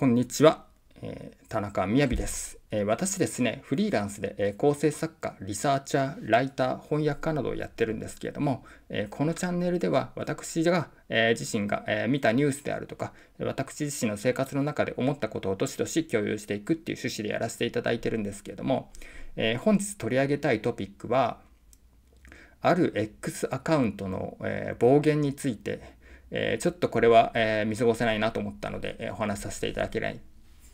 こんにちは、えー、田中みやびです、えー、私ですね、フリーランスで、えー、構成作家、リサーチャー、ライター、翻訳家などをやってるんですけれども、えこのチャンネルでは私が、え自身が、え見たニュースであるとか、私自身の生活の中で思ったことをどしどし共有していくっていう趣旨でやらせていただいてるんですけれども、え本日取り上げたいトピックは、ある X アカウントの、え暴言について、えー、ちょっとこれは、えー、見過ごせないなと思ったので、えー、お話しさせていただけれ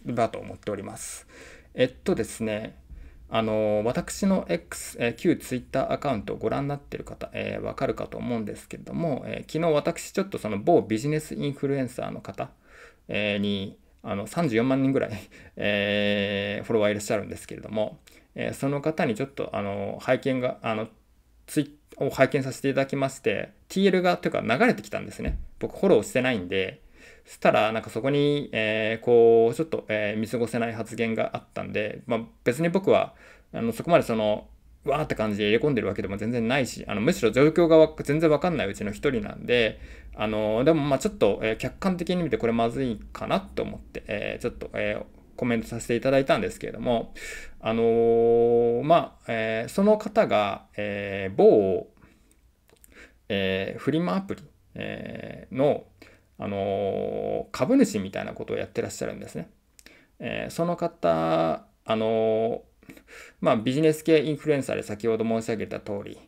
ばと思っております。えっとですね、あの私の X、えー、旧 Twitter アカウントをご覧になっている方、えー、わかるかと思うんですけれども、えー、昨日私ちょっとその某ビジネスインフルエンサーの方、えー、にあの34万人ぐらい えー、フォロワーいらっしゃるんですけれども、えー、その方にちょっとあの拝見があのツイを拝見させていただきまして TL が、というか流れてきたんですね。僕フォローしてないんで、そしたら、なんかそこに、えー、こう、ちょっと、えー、見過ごせない発言があったんで、まあ、別に僕は、あの、そこまでその、わーって感じで入れ込んでるわけでも全然ないし、あの、むしろ状況が全然わかんないうちの一人なんで、あの、でもまあちょっと、えー、客観的に見てこれまずいかなと思って、えちょっと、えコメントさせていただいたんですけれども、あのまあ、えその方が、え某、えー、フリマアプリ、えー、の、あのー、株主みたいなことをやってらっしゃるんですね。えその方、あのまあ、ビジネス系インフルエンサーで先ほど申し上げた通り、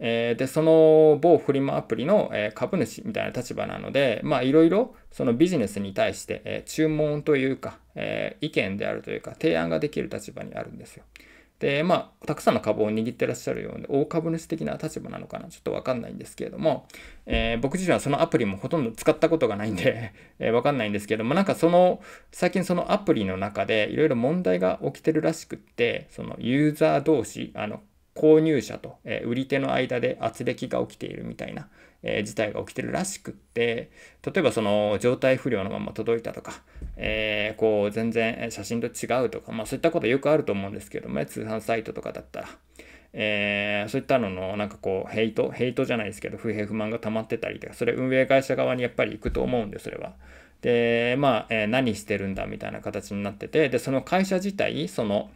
えで、その某フリマアプリの、え株主みたいな立場なので、まあ、いろいろそのビジネスに対して、え注文というか、え意見であるというか、提案ができる立場にあるんですよ。でまあ、たくさんの株を握ってらっしゃるようで、大株主的な立場なのかな、ちょっとわかんないんですけれども、えー、僕自身はそのアプリもほとんど使ったことがないんで えー、わかんないんですけれども、なんかその、最近そのアプリの中でいろいろ問題が起きてるらしくって、そのユーザー同士、あの、購入者と、えー、売り手の間で圧力が起きているみたいな、えー、事態が起きてるらしくって、例えばその状態不良のまま届いたとか、えー、こう全然写真と違うとか、まあそういったことよくあると思うんですけどもね、通販サイトとかだったら。えー、そういったのの、なんかこう、ヘイト、ヘイトじゃないですけど、不平不満が溜まってたりとか、それ運営会社側にやっぱり行くと思うんで、それは。で、まあ、えー、何してるんだみたいな形になってて、で、その会社自体、その、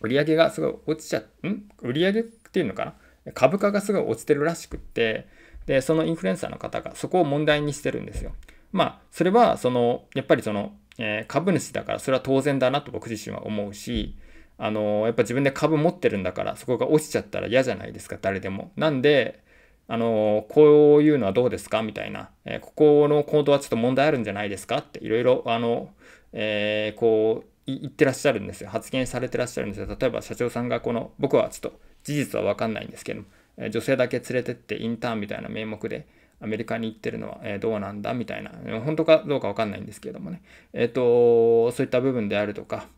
売り上げがすごい落ちちゃ、ん売り上げっていうのかな株価がすごい落ちてるらしくって、で、そのインフルエンサーの方がそこを問題にしてるんですよ。まあ、それは、その、やっぱりその、えー、株主だからそれは当然だなと僕自身は思うし、あのー、やっぱ自分で株持ってるんだから、そこが落ちちゃったら嫌じゃないですか、誰でも。なんで、あのー、こういうのはどうですかみたいな、えここの行動はちょっと問題あるんじゃないですかっていろいろ、あの、えこう、言ってらっしゃるんですよ。発言されてらっしゃるんですよ。例えば社長さんがこの、僕はちょっと事実は分かんないんですけど女性だけ連れてってインターンみたいな名目でアメリカに行ってるのは、えどうなんだみたいな、本当かどうかわかんないんですけれどもね、えっ、と、そういった部分であるとか、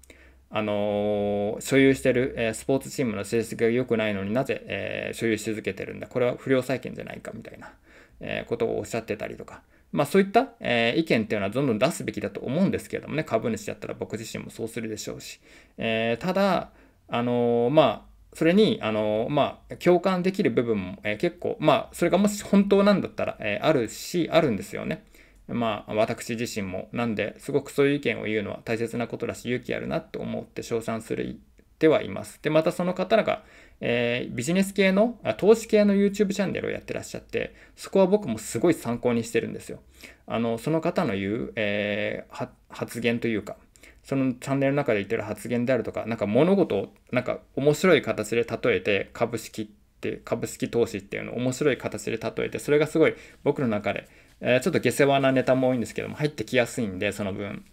あの所有してる、えスポーツチームの成績が良くないのになぜ、え所有し続けてるんだ、これは不良債権じゃないかみたいな、えことをおっしゃってたりとか、まあそういった、え意見っていうのはどんどん出すべきだと思うんですけれどもね、株主だったら僕自身もそうするでしょうし、えただ、あのまあそれに、あの、まあ、共感できる部分も、えー、結構、まあ、それがもし本当なんだったら、えー、あるし、あるんですよね。まあ、私自身も。なんで、すごくそういう意見を言うのは大切なことだし、勇気あるなと思って称賛するてはいます。で、またその方らが、えー、ビジネス系の、投資系の YouTube チャンネルをやってらっしゃって、そこは僕もすごい参考にしてるんですよ。あの、その方の言う、えー、発言というか、そのチャンネルの中で言ってる発言であるとか、なんか物事を、なんか面白い形で例えて、株式って、株式投資っていうのを面白い形で例えて、それがすごい僕の中で、えちょっと下世話なネタも多いんですけども、入ってきやすいんで、その分。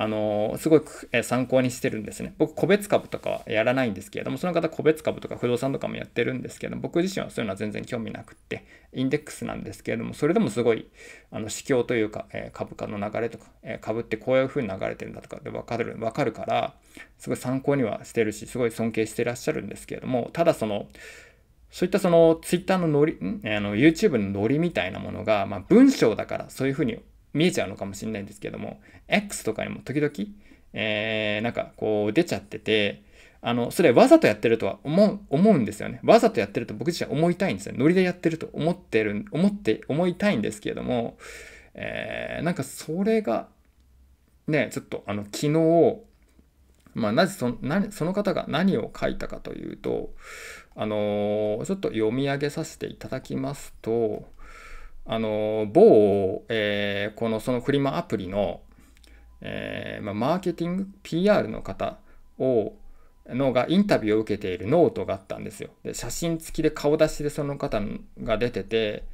あのすごく参考にしてるんですね。僕、個別株とかはやらないんですけれども、その方、個別株とか不動産とかもやってるんですけど僕自身はそういうのは全然興味なくって、インデックスなんですけれども、それでもすごい、あの、市況というか、え株価の流れとか、え株ってこういう風に流れてるんだとかで分かる、分かるから、すごい参考にはしてるし、すごい尊敬してらっしゃるんですけれども、ただその、そういったその Twitter のノリ、あの YouTube のノリみたいなものが、まあ、文章だからそういうふうに見えちゃうのかもしれないんですけども、X とかにも時々、えー、なんかこう出ちゃってて、あの、それわざとやってるとは思う、思うんですよね。わざとやってると僕自身思いたいんですよ。ノリでやってると思ってる、思って、思いたいんですけれども、えー、なんかそれが、ね、ちょっとあの、昨日、まあ、なぜそなその方が何を書いたかというと、あのー、ちょっと読み上げさせていただきますと、あのー、某、えー、このそのフリマアプリの、えー、まあ、マーケティング、PR の方を、のがインタビューを受けているノートがあったんですよ。で、写真付きで顔出しでその方が出てて、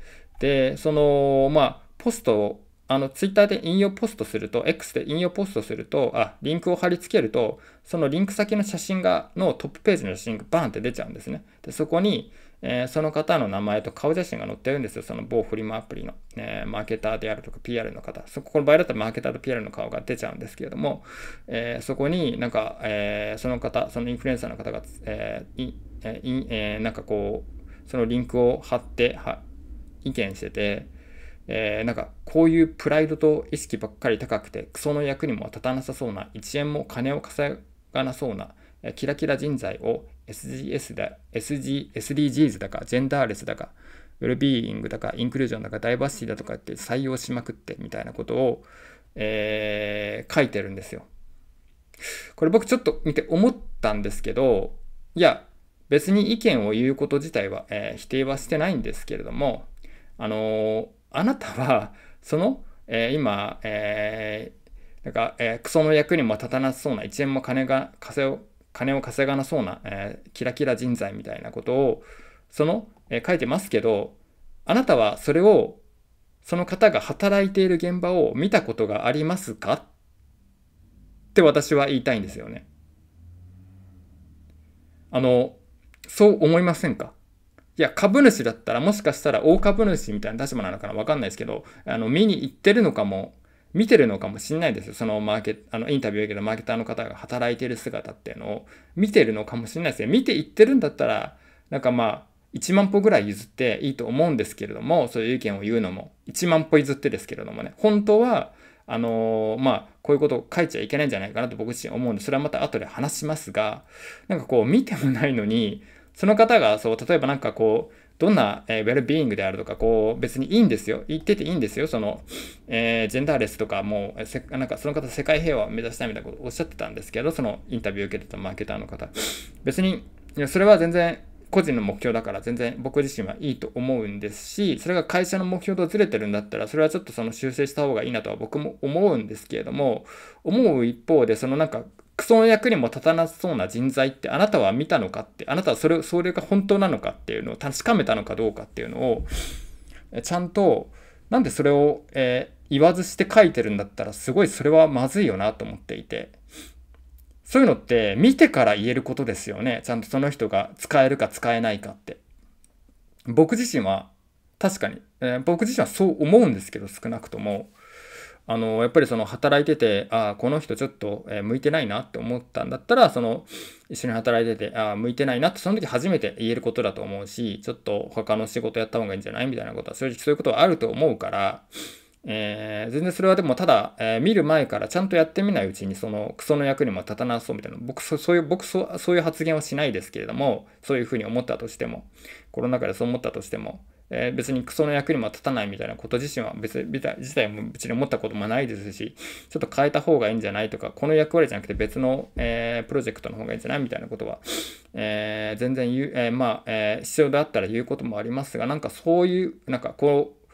で、その、まあ、ポストを、あの、ツイッターで引用ポストすると、X で引用ポストすると、あ、リンクを貼り付けると、そのリンク先の写真が、のトップページの写真がバーンって出ちゃうんですね。で、そこに、えー、その方の名前と顔写真が載ってるんですよ。その某フリマアプリの、えー、マーケターであるとか PR の方。そこ、この場合だったらマーケターと PR の顔が出ちゃうんですけれども、えー、そこになんか、えその方、そのインフルエンサーの方が、えいえなんかこう、そのリンクを貼っては意見してて、えー、なんかこういうプライドと意識ばっかり高くてクソの役にも立たなさそうな1円も金を稼がなそうなキラキラ人材を SGS だ、SG、SDGs だか、ジェンダーレスだか、ウェルビーイングだか、インクルージョンだか、ダイバーシティだとかって採用しまくってみたいなことを、えー、書いてるんですよ。これ僕ちょっと見て思ったんですけど、いや、別に意見を言うこと自体は、えー、否定はしてないんですけれども、あのー、あなたは、その、えー、今、えー、なんか、えー、クソの役にも立たなそうな、1円も金が稼金を稼がなそうな、えー、キラキラ人材みたいなことを、その、えー、書いてますけど、あなたはそれを、その方が働いている現場を見たことがありますかって私は言いたいんですよね。あの、そう思いませんかいや、株主だったらもしかしたら大株主みたいな立場なのかなわかんないですけど、あの、見に行ってるのかも見てるのかもしんないですよ。そのマーケット、あの、インタビューやけど、マーケターの方が働いてる姿っていうのを見てるのかもしんないですよ。見ていってるんだったら、なんかまあ、1万歩ぐらい譲っていいと思うんですけれども、そういう意見を言うのも、1万歩譲ってですけれどもね、本当は、あのー、まあ、こういうことを書いちゃいけないんじゃないかなと僕自身思うんで、それはまた後で話しますが、なんかこう、見てもないのに、その方が、そう、例えばなんかこう、どんな、えー、ウェルビーイングであるとか、こう、別にいいんですよ。言ってていいんですよ。その、えー、ジェンダーレスとか、もう、せなんかその方、世界平和を目指したいみたいなことをおっしゃってたんですけど、そのインタビューを受けてたマーケターの方。別に、いや、それは全然、個人の目標だから全然僕自身はいいと思うんですし、それが会社の目標とずれてるんだったら、それはちょっとその修正した方がいいなとは僕も思うんですけれども、思う一方で、そのなんかクソの役にも立たなそうな人材ってあなたは見たのかって、あなたはそれ、それが本当なのかっていうのを確かめたのかどうかっていうのを、ちゃんと、なんでそれを、えー、言わずして書いてるんだったら、すごいそれはまずいよなと思っていて。そういうのって見てから言えることですよね。ちゃんとその人が使えるか使えないかって。僕自身は確かに、えー、僕自身はそう思うんですけど、少なくとも。あのやっぱりその働いててああこの人ちょっと向いてないなって思ったんだったらその一緒に働いててああ向いてないなってその時初めて言えることだと思うしちょっと他の仕事やった方がいいんじゃないみたいなことは正直そういうことはあると思うから、えー、全然それはでもただ、えー、見る前からちゃんとやってみないうちにそのクソの役にも立たなそうみたいな僕そそういう僕そそういう発言はしないですけれどもそういうふうに思ったとしてもコロナ禍でそう思ったとしても。えー、別にクソの役にも立たないみたいなこと自身は別自体も別に思ったこともないですし、ちょっと変えた方がいいんじゃないとか、この役割じゃなくて別の、えー、プロジェクトの方がいいんじゃないみたいなことは、えー、全然言う、えまあ、え必要であったら言うこともありますが、なんかそういう、なんかこう、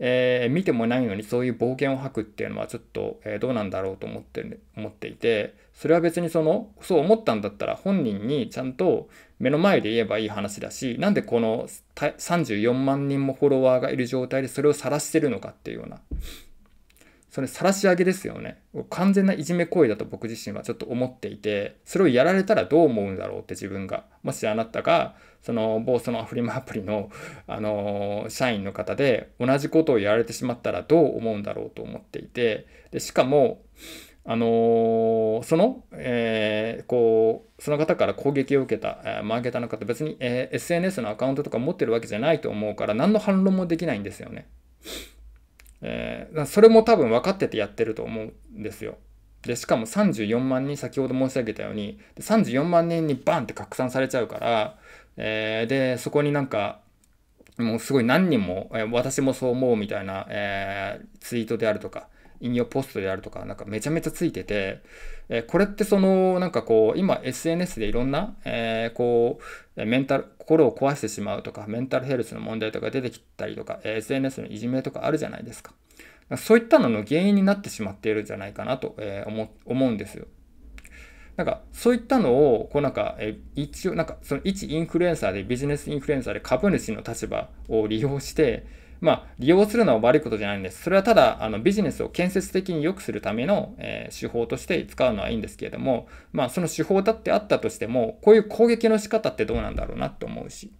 え見てもないのにそういう冒険を吐くっていうのはちょっと、えどうなんだろうと思って、思っていて、それは別にその、そう思ったんだったら本人にちゃんと目の前で言えばいい話だし、なんでこの34万人もフォロワーがいる状態でそれを晒してるのかっていうような、それ晒し上げですよね。完全ないじめ行為だと僕自身はちょっと思っていて、それをやられたらどう思うんだろうって自分が。もしあなたが、その某そのフリマアプリの、あの社員の方で同じことをやられてしまったらどう思うんだろうと思っていて、で、しかも、あのー、その、えー、こう、その方から攻撃を受けた、えー、マーケターの方、別に、え SNS のアカウントとか持ってるわけじゃないと思うから、何の反論もできないんですよね。えそれも多分分かっててやってると思うんですよ。で、しかも34万人、先ほど申し上げたように、34万人にバンって拡散されちゃうから、えで、そこになんか、もうすごい何人も、え私もそう思うみたいな、えツイートであるとか、引用ポストであるとか、なんかめちゃめちゃついてて、えこれってその、なんかこう、今 SNS でいろんな、えー、こう、メンタル、心を壊してしまうとか、メンタルヘルスの問題とか出てきたりとか、SNS のいじめとかあるじゃないですか。そういったのの原因になってしまっているんじゃないかなと、え思思うんですよ。なんか、そういったのを、こうなんか、え一応、なんか、その一インフルエンサーで、ビジネスインフルエンサーで株主の立場を利用して、まあ、利用するのは悪いことじゃないんです。それはただ、あの、ビジネスを建設的に良くするための、えー、手法として使うのはいいんですけれども、まあ、その手法だってあったとしても、こういう攻撃の仕方ってどうなんだろうなって思うし、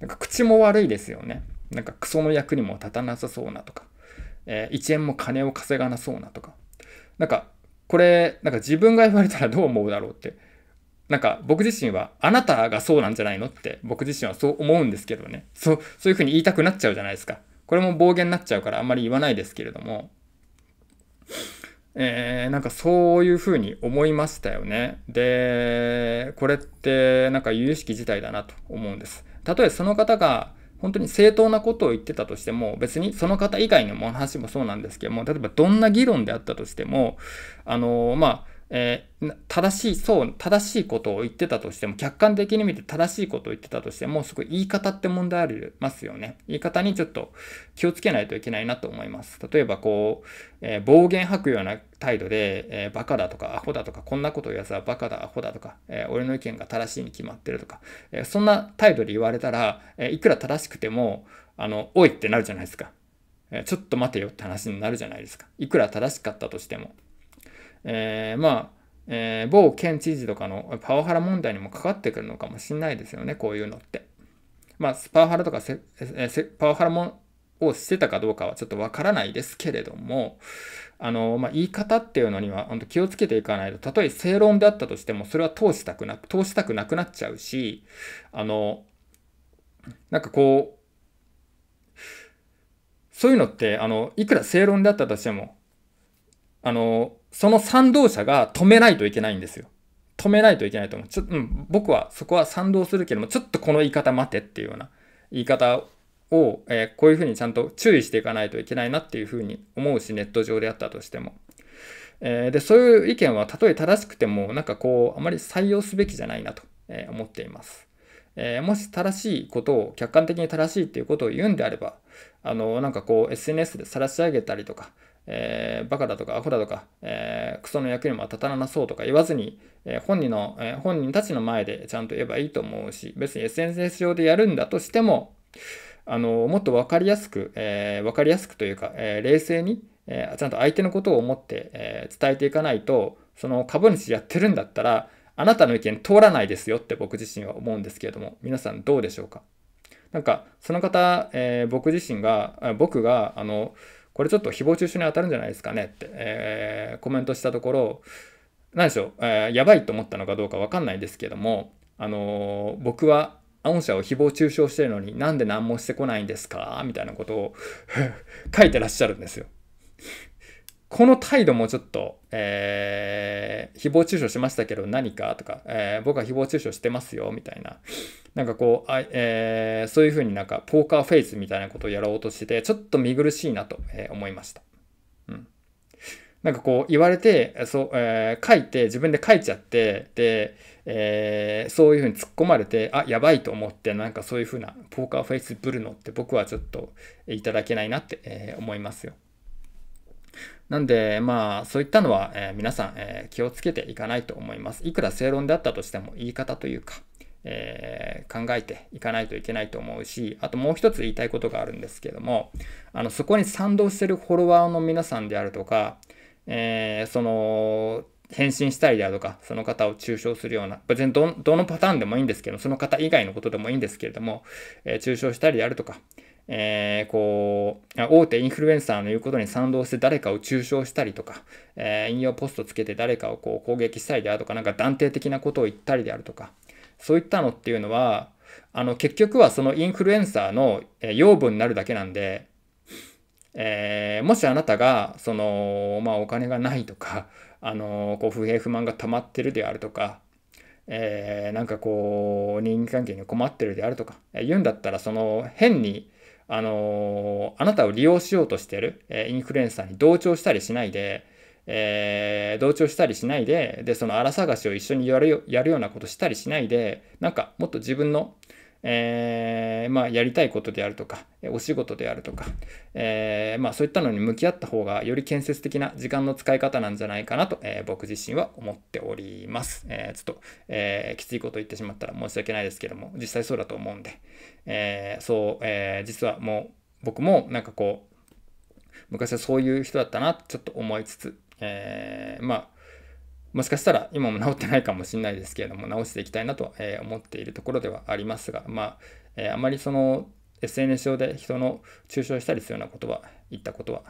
なんか口も悪いですよね。なんかクソの役にも立たなさそうなとか、えー、1円も金を稼がなそうなとか、なんか、これ、なんか自分が言われたらどう思うだろうってなんか僕自身はあなたがそうなんじゃないのって僕自身はそう思うんですけどねそうそういうふうに言いたくなっちゃうじゃないですかこれも暴言になっちゃうからあんまり言わないですけれどもえー、なんかそういうふうに思いましたよね。で、これってなんか有識自体だなと思うんです。たとえその方が本当に正当なことを言ってたとしても、別にその方以外の話もそうなんですけども、例えばどんな議論であったとしても、あの、まあ、えー、正しい、そう、正しいことを言ってたとしても、客観的に見て正しいことを言ってたとしても、すごい言い方って問題ありますよね。言い方にちょっと気をつけないといけないなと思います。例えば、こう、えー、暴言吐くような態度で、えー、バカだとか、アホだとか、こんなことを言わせばバカだ、アホだとか、えー、俺の意見が正しいに決まってるとか、えそんな態度で言われたら、えいくら正しくても、あの、おいってなるじゃないですか。えちょっと待てよって話になるじゃないですか。いくら正しかったとしても。えー、まあ、えー、某県知事とかのパワハラ問題にもかかってくるのかもしれないですよね、こういうのって。まあ、パワハラとかせ、えパワハラもをしてたかどうかはちょっとわからないですけれども、あの、まあ、言い方っていうのには本当気をつけていかないと、たとえ正論であったとしても、それは通したくなく、通したくなくなっちゃうし、あの、なんかこう、そういうのって、あの、いくら正論であったとしても、あの、その賛同者が止めないといけないんですよ。止めないといけないと思う。ちょうん、僕はそこは賛同するけども、ちょっとこの言い方待てっていうような言い方を、えー、こういうふうにちゃんと注意していかないといけないなっていうふうに思うし、ネット上であったとしても。えー、で、そういう意見はたとえ正しくても、なんかこう、あまり採用すべきじゃないなと、えー、思っています。えもし正しいことを客観的に正しいっていうことを言うんであればあのなんかこう SNS で晒し上げたりとかえー、バカだとかアホだとか、えー、クソの役にも立たなそうとか言わずに、えー、本人の、えー、本人たちの前でちゃんと言えばいいと思うし、別に SNS 上でやるんだとしても、あのもっと分かりやすく、えー、分かりやすくというか、えー、冷静に、えー、ちゃんと相手のことを思って、え伝えていかないと、その株主やってるんだったら、あなたの意見通らないですよって僕自身は思うんですけれども、皆さんどうでしょうかなんか、その方、え僕自身が、僕が、あの、これちょっと誹謗中傷に当たるんじゃないですかねって、えー、コメントしたところ、何でしょう、えー、やばいと思ったのかどうかわかんないですけども、あのー、僕は、御社を誹謗中傷してるのになんで何もしてこないんですかみたいなことを 書いてらっしゃるんですよ。この態度もちょっと、えー、誹謗中傷しましたけど何かとか、えー、僕は誹謗中傷してますよみたいななんかこう、あえー、そういうふうになんかポーカーフェイスみたいなことをやろうとしてて、ちょっと見苦しいなと思いました。うん。なんかこう言われて、そう、えー、書いて、自分で書いちゃって、で、えー、そういうふうに突っ込まれて、あ、やばいと思って、なんかそういうふうなポーカーフェイスぶるのって僕はちょっといただけないなって、えー、思いますよ。なんで、まあ、そういったのは、え皆さん、え気をつけていかないと思います。いくら正論であったとしても、言い方というか、えー、考えていかないといけないと思うし、あともう一つ言いたいことがあるんですけども、あの、そこに賛同してるフォロワーの皆さんであるとか、えー、その、返信したりであるとか、その方を中傷するような、別にどのパターンでもいいんですけど、その方以外のことでもいいんですけれども、えー、中傷したりであるとか、えー、こう、大手インフルエンサーの言うことに賛同して誰かを中傷したりとか、えー、引用ポストつけて誰かをこう攻撃したりであるとか、なんか断定的なことを言ったりであるとか、そういったのっていうのは、あの、結局はそのインフルエンサーの養分になるだけなんで、えー、もしあなたが、その、まあ、お金がないとか、あの、こう、不平不満が溜まってるであるとか、えー、なんかこう、人間関係に困ってるであるとか、言うんだったら、その、変に、あのあなたを利用しようとしてる、えインフルエンサーに同調したりしないで、えー、同調したりしないで、で、その荒探しを一緒にやるよやるようなことしたりしないで、なんかもっと自分の、えー、まあ、やりたいことであるとか、お仕事であるとか、えー、まあ、そういったのに向き合った方が、より建設的な時間の使い方なんじゃないかなと、えー、僕自身は思っております。えちょっと、えきついこと言ってしまったら申し訳ないですけども、実際そうだと思うんで、えそう、え実はもう、僕もなんかこう、昔はそういう人だったな、ちょっと思いつつ、えー、まあ、もしかしたら今も治ってないかもしれないですけれども、治していきたいなと思っているところではありますが、まあ、えー、あまりその SNS 上で人の中傷したりするようなことは、言ったことは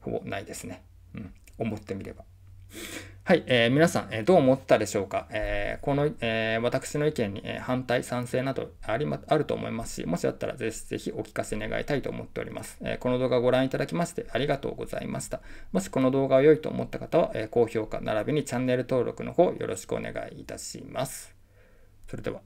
ほぼないですね。うん、思ってみれば。はい、えー、皆さん、えー、どう思ったでしょうか、えー、この、えー、私の意見に、え反対、賛成などあり、ま、あると思いますし、もしあったらぜひぜひお聞かせ願いたいと思っております、えこの動画をご覧いただきましてありがとうございました。もしこの動画を良いと思った方は、え高評価並びにチャンネル登録の方よろしくお願いいたします。それでは。